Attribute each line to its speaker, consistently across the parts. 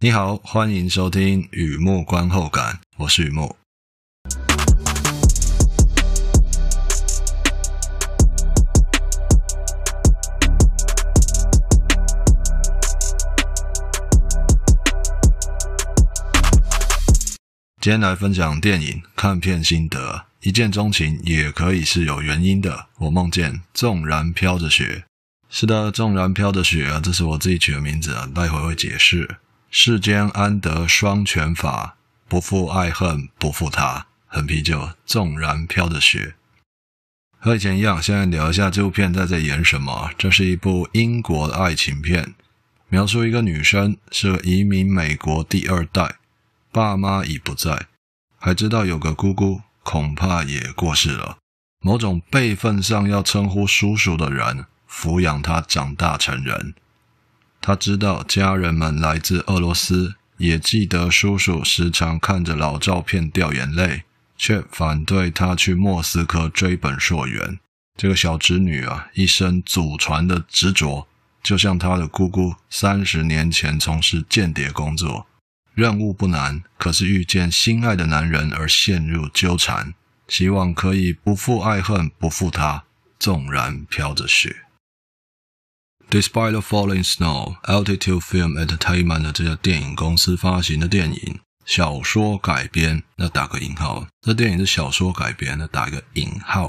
Speaker 1: 你好，欢迎收听雨幕观后感，我是雨幕。今天来分享电影看片心得，一见钟情也可以是有原因的。我梦见纵然飘着雪，是的，纵然飘着雪啊，这是我自己取的名字啊，待会会解释。世间安得双全法，不负爱恨，不负他。很啤酒，纵然飘着雪。和以前一样，现在聊一下这部片在在演什么。这是一部英国的爱情片，描述一个女生是移民美国第二代，爸妈已不在，还知道有个姑姑，恐怕也过世了。某种辈分上要称呼叔叔的人抚养她长大成人。他知道家人们来自俄罗斯，也记得叔叔时常看着老照片掉眼泪，却反对他去莫斯科追本溯源。这个小侄女啊，一生祖传的执着，就像她的姑姑三十年前从事间谍工作，任务不难，可是遇见心爱的男人而陷入纠缠，希望可以不负爱恨，不负他，纵然飘着雪。Despite the falling snow，Altitude Film Entertainment 这家电影公司发行的电影小说改编，那打个引号。这电影是小说改编，那打个引号。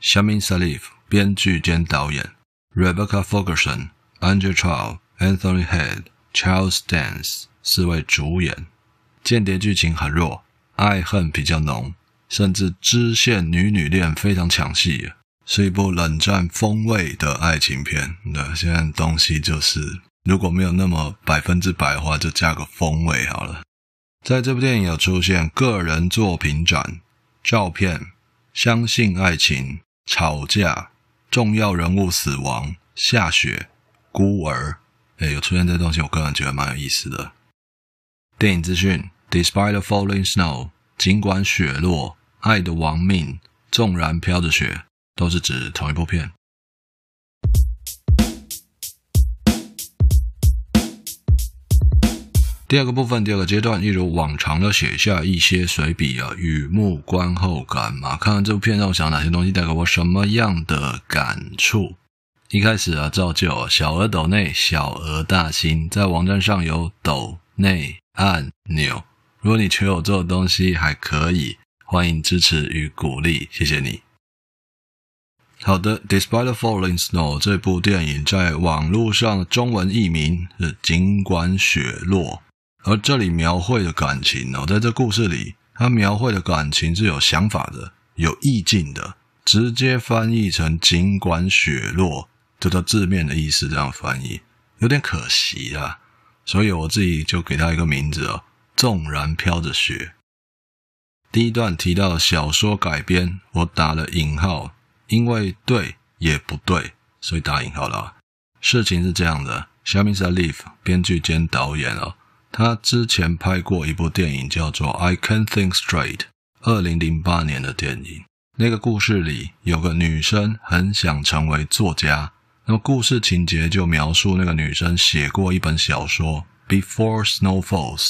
Speaker 1: s h a m n n Salif 编剧兼导演，Rebecca Ferguson、Andrew t r o w Anthony Head、Charles Dance 四位主演。间谍剧情很弱，爱恨比较浓，甚至支线女女恋非常抢戏。是一部冷战风味的爱情片。对，现在东西就是如果没有那么百分之百的话，就加个风味好了。在这部电影有出现个人作品展、照片、相信爱情、吵架、重要人物死亡、下雪、孤儿。哎，有出现这东西，我个人觉得蛮有意思的。电影资讯：Despite the falling snow，尽管雪落，爱的亡命，纵然飘着雪。都是指同一部片。第二个部分，第二个阶段，一如往常的写下一些随笔啊，雨幕观后感嘛，看看这部片让我想到哪些东西，带给我什么样的感触。一开始啊，照旧啊，小额斗内，小额大新，在网站上有斗内按钮。如果你求我做的东西还可以，欢迎支持与鼓励，谢谢你。好的，Despite the falling snow，这部电影在网络上中文译名是《尽管雪落》，而这里描绘的感情哦，在这故事里，它描绘的感情是有想法的、有意境的，直接翻译成“尽管雪落”就照字面的意思这样翻译，有点可惜啊。所以我自己就给它一个名字哦，“纵然飘着雪”。第一段提到小说改编，我打了引号。因为对也不对，所以打引号了。事情是这样的小米是 a Leaf，编剧兼导演啊。他之前拍过一部电影，叫做《I Can't Think Straight》，二零零八年的电影。那个故事里有个女生很想成为作家，那么故事情节就描述那个女生写过一本小说《Before Snow Falls》。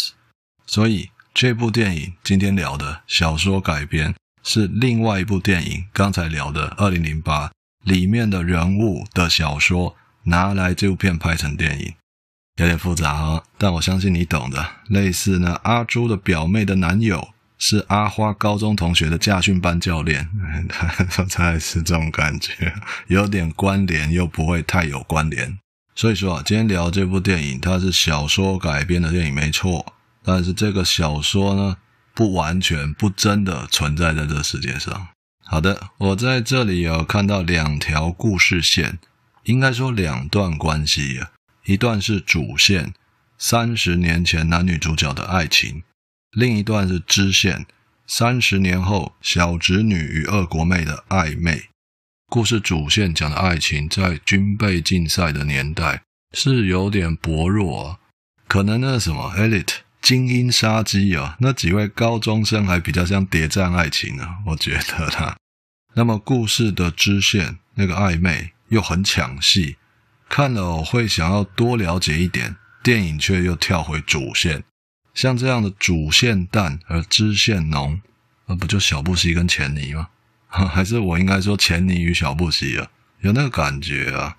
Speaker 1: 所以这部电影今天聊的小说改编。是另外一部电影，刚才聊的《二零零八》里面的人物的小说拿来这部片拍成电影，有点复杂哈，但我相信你懂的。类似呢，阿朱的表妹的男友是阿花高中同学的驾训班教练，他 也是这种感觉，有点关联又不会太有关联。所以说啊，今天聊这部电影，它是小说改编的电影没错，但是这个小说呢？不完全，不真的存在在这世界上。好的，我在这里有看到两条故事线，应该说两段关系啊。一段是主线，三十年前男女主角的爱情；另一段是支线，三十年后小侄女与二国妹的暧昧。故事主线讲的爱情，在军备竞赛的年代是有点薄弱，可能那什么 elite。《精英杀机》啊，那几位高中生还比较像谍战爱情呢，我觉得啦。那么故事的支线那个暧昧又很抢戏，看了我会想要多了解一点，电影却又跳回主线。像这样的主线淡而支线浓，那不就小布希跟钱尼吗？还是我应该说钱尼与小布希啊，有那个感觉啊。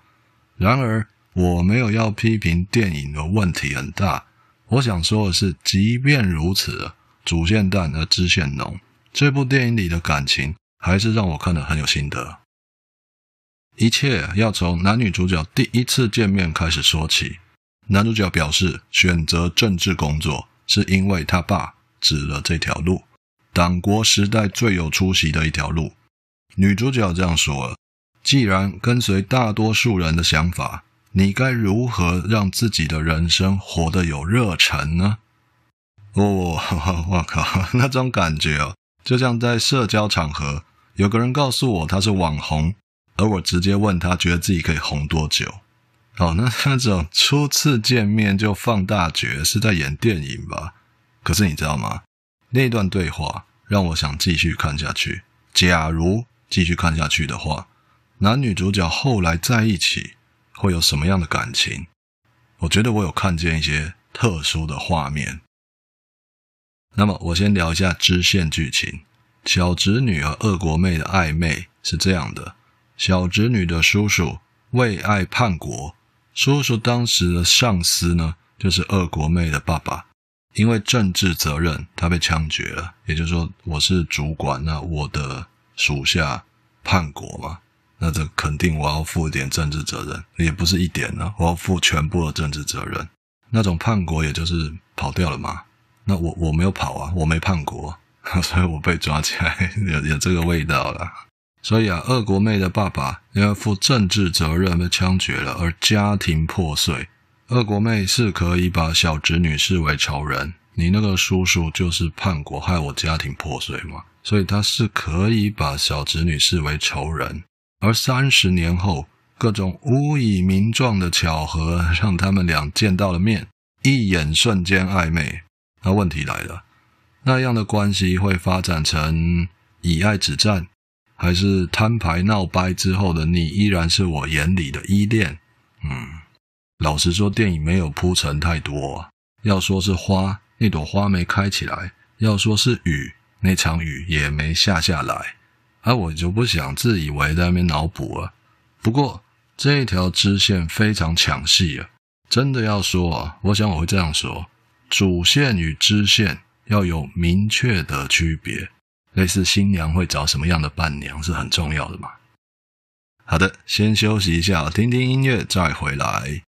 Speaker 1: 然而我没有要批评电影的问题很大。我想说的是，即便如此，主线淡而支线浓，这部电影里的感情还是让我看得很有心得。一切要从男女主角第一次见面开始说起。男主角表示，选择政治工作是因为他爸指了这条路，党国时代最有出息的一条路。女主角这样说：“既然跟随大多数人的想法。”你该如何让自己的人生活得有热忱呢？哈，我靠，那种感觉哦，就像在社交场合，有个人告诉我他是网红，而我直接问他觉得自己可以红多久。哦，那那种初次见面就放大觉是在演电影吧？可是你知道吗？那段对话让我想继续看下去。假如继续看下去的话，男女主角后来在一起。会有什么样的感情？我觉得我有看见一些特殊的画面。那么，我先聊一下支线剧情：小侄女和二国妹的暧昧是这样的。小侄女的叔叔为爱叛国，叔叔当时的上司呢，就是二国妹的爸爸，因为政治责任，他被枪决了。也就是说，我是主管，那我的属下叛国嘛。那这肯定我要负一点政治责任，也不是一点呢，我要负全部的政治责任。那种叛国也就是跑掉了嘛，那我我没有跑啊，我没叛国，所以我被抓起来 有有这个味道了。所以啊，二国妹的爸爸因为负政治责任被枪决了，而家庭破碎。二国妹是可以把小侄女视为仇人，你那个叔叔就是叛国害我家庭破碎嘛，所以他是可以把小侄女视为仇人。而三十年后，各种无以名状的巧合让他们俩见到了面，一眼瞬间暧昧。那问题来了，那样的关系会发展成以爱止战，还是摊牌闹掰之后的你依然是我眼里的依恋？嗯，老实说，电影没有铺陈太多。要说是花，那朵花没开起来；要说是雨，那场雨也没下下来。啊、我就不想自以为在那边脑补了。不过这一条支线非常抢戏啊！真的要说啊，我想我会这样说：主线与支线要有明确的区别，类似新娘会找什么样的伴娘是很重要的嘛。好的，先休息一下，听听音乐再回来。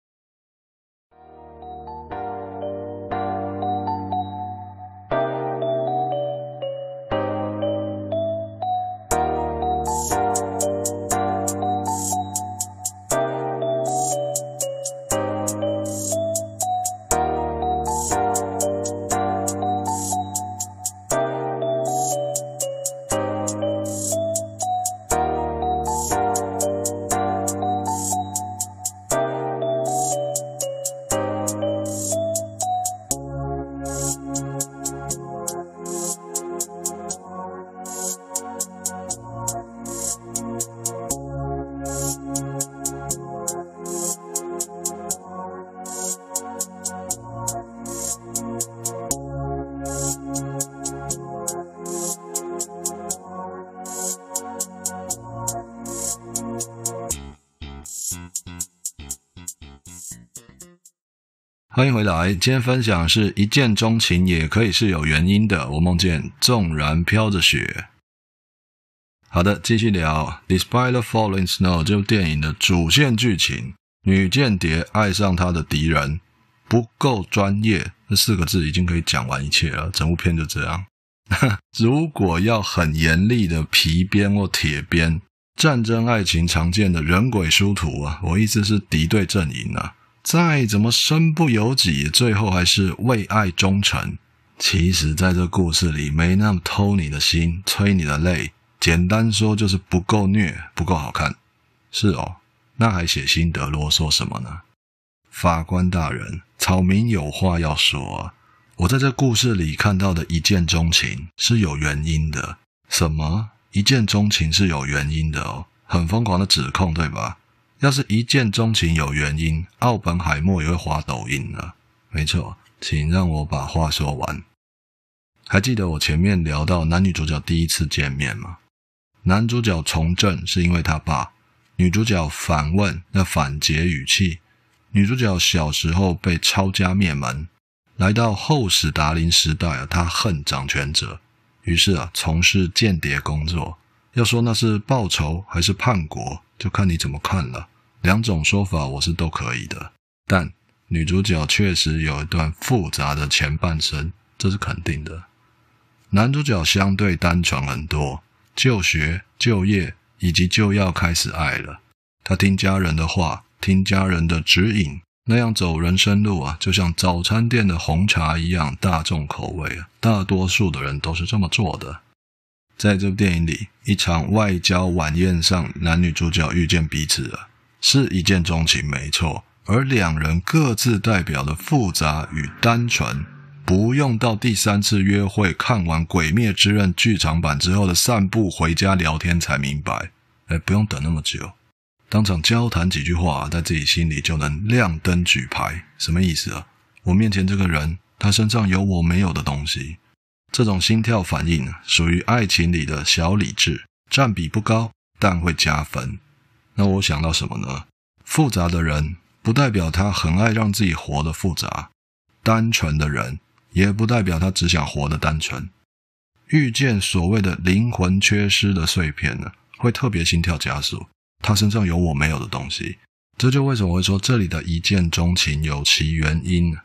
Speaker 1: 欢迎回来，今天分享是一见钟情，也可以是有原因的。我梦见纵然飘着雪。好的，继续聊。Despite the falling snow，这部电影的主线剧情，女间谍爱上她的敌人，不够专业。这四个字已经可以讲完一切了。整部片就这样。如果要很严厉的皮鞭或铁鞭，战争爱情常见的人鬼殊途啊，我意思是敌对阵营啊。再怎么身不由己，最后还是为爱忠诚。其实，在这故事里没那么偷你的心、催你的泪。简单说，就是不够虐，不够好看。是哦，那还写心得啰嗦什么呢？法官大人，草民有话要说。我在这故事里看到的一见钟情是有原因的。什么？一见钟情是有原因的哦？很疯狂的指控，对吧？要是一见钟情有原因，奥本海默也会发抖音了。没错，请让我把话说完。还记得我前面聊到男女主角第一次见面吗？男主角从政是因为他爸，女主角反问那反诘语气。女主角小时候被抄家灭门，来到后史达林时代啊，她恨掌权者，于是啊从事间谍工作。要说那是报仇还是叛国？就看你怎么看了，两种说法我是都可以的。但女主角确实有一段复杂的前半生，这是肯定的。男主角相对单纯很多，就学、就业以及就要开始爱了。他听家人的话，听家人的指引，那样走人生路啊，就像早餐店的红茶一样大众口味啊，大多数的人都是这么做的。在这部电影里，一场外交晚宴上，男女主角遇见彼此了，是一见钟情，没错。而两人各自代表的复杂与单纯，不用到第三次约会，看完《鬼灭之刃》剧场版之后的散步回家聊天才明白。哎，不用等那么久，当场交谈几句话，在自己心里就能亮灯举牌。什么意思啊？我面前这个人，他身上有我没有的东西。这种心跳反应属于爱情里的小理智，占比不高，但会加分。那我想到什么呢？复杂的人不代表他很爱让自己活得复杂，单纯的人也不代表他只想活得单纯。遇见所谓的灵魂缺失的碎片呢，会特别心跳加速。他身上有我没有的东西，这就为什么会说这里的一见钟情有其原因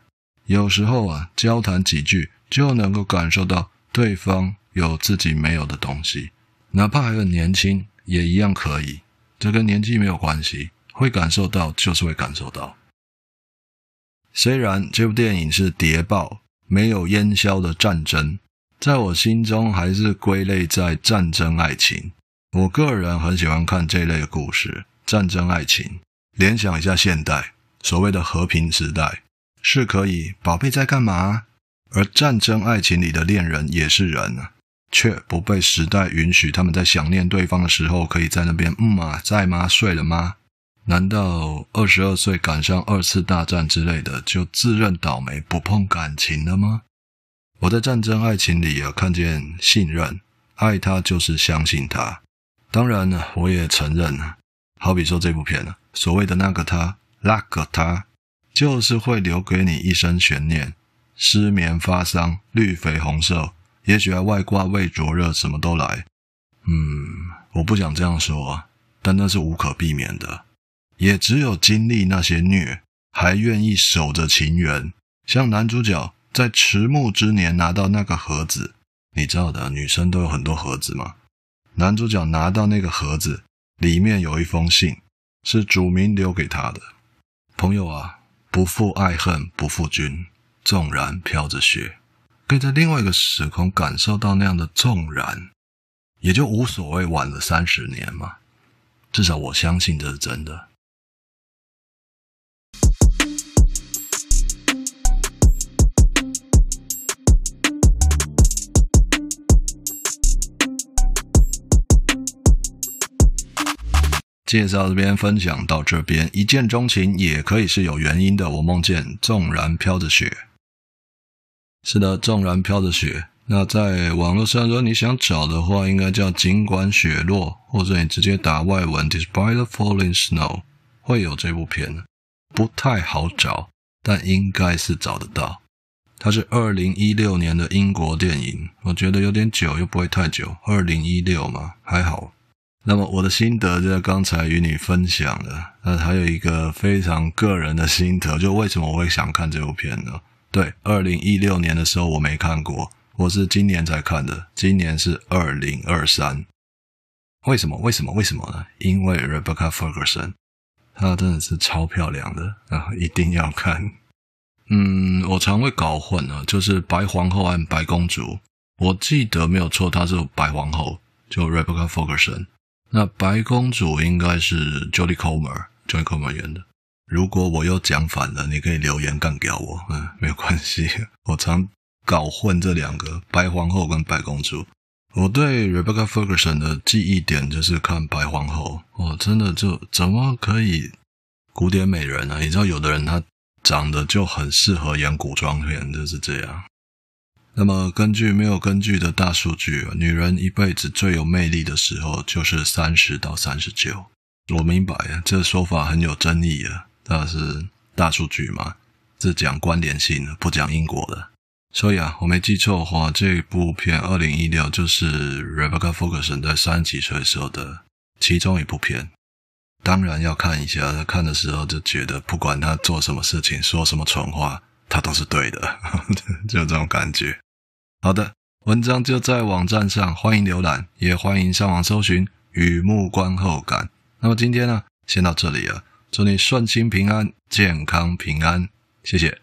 Speaker 1: 有时候啊，交谈几句。就能够感受到对方有自己没有的东西，哪怕还很年轻，也一样可以。这跟年纪没有关系，会感受到就是会感受到。虽然这部电影是谍报，没有烟消的战争，在我心中还是归类在战争爱情。我个人很喜欢看这类故事，战争爱情。联想一下现代所谓的和平时代，是可以。宝贝在干嘛？而战争爱情里的恋人也是人啊，却不被时代允许。他们在想念对方的时候，可以在那边“嗯啊，在吗？睡了吗？”难道二十二岁赶上二次大战之类的，就自认倒霉不碰感情了吗？我在战争爱情里啊，看见信任，爱他就是相信他。当然呢，我也承认，好比说这部片呢，所谓的那个他、那个他，就是会留给你一生悬念。失眠、发伤、绿肥红瘦，也许还外挂胃灼热，什么都来。嗯，我不想这样说啊，但那是无可避免的。也只有经历那些虐，还愿意守着情缘。像男主角在迟暮之年拿到那个盒子，你知道的，女生都有很多盒子嘛。男主角拿到那个盒子，里面有一封信，是祖名留给他的朋友啊，不负爱恨，不负君。纵然飘着雪，可以在另外一个时空感受到那样的纵然，也就无所谓晚了三十年嘛。至少我相信这是真的。介绍这边分享到这边，一见钟情也可以是有原因的。我梦见纵然飘着雪。是的，纵然飘着雪。那在网络上说你想找的话，应该叫尽管雪落，或者你直接打外文 Despite the falling snow，会有这部片。不太好找，但应该是找得到。它是二零一六年的英国电影，我觉得有点久，又不会太久，二零一六嘛，还好。那么我的心得就在刚才与你分享了。那还有一个非常个人的心得，就为什么我会想看这部片呢？对，二零一六年的时候我没看过，我是今年才看的。今年是二零二三，为什么？为什么？为什么呢？因为 Rebecca Ferguson，她真的是超漂亮的，啊，一定要看。嗯，我常会搞混啊，就是白皇后和白公主。我记得没有错，她是白皇后，就 Rebecca Ferguson。那白公主应该是 Jodie Comer，Jodie Comer 演的。如果我又讲反了，你可以留言干掉我。嗯，没关系，我常搞混这两个白皇后跟白公主。我对 Rebecca Ferguson 的记忆点就是看白皇后。哦，真的就怎么可以古典美人呢？你知道有的人她长得就很适合演古装片，就是这样。那么根据没有根据的大数据，女人一辈子最有魅力的时候就是三十到三十九。我明白，这说法很有争议啊。那是大数据嘛，是讲关联性的，不讲因果的。所以啊，我没记错的话，这部片二零一六就是 Rebecca Ferguson 在三十几岁时候的其中一部片。当然要看一下，看的时候就觉得，不管他做什么事情，说什么蠢话，他都是对的，就这种感觉。好的，文章就在网站上，欢迎浏览，也欢迎上网搜寻《雨幕观后感》。那么今天呢，先到这里了。祝你顺心平安，健康平安，谢谢。